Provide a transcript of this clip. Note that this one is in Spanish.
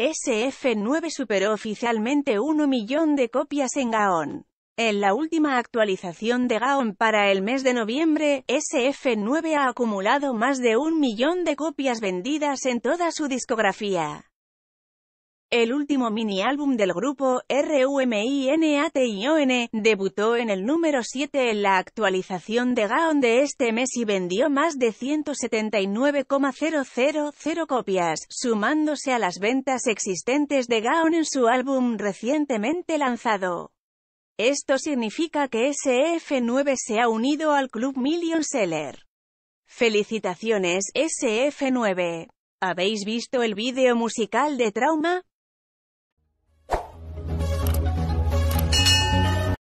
SF9 superó oficialmente 1 millón de copias en Gaon. En la última actualización de Gaon para el mes de noviembre, SF9 ha acumulado más de un millón de copias vendidas en toda su discografía. El último mini álbum del grupo, RUMINATION, debutó en el número 7 en la actualización de Gaon de este mes y vendió más de 179,000 copias, sumándose a las ventas existentes de Gaon en su álbum recientemente lanzado. Esto significa que SF9 se ha unido al Club Million Seller. Felicitaciones, SF9. ¿Habéis visto el vídeo musical de Trauma?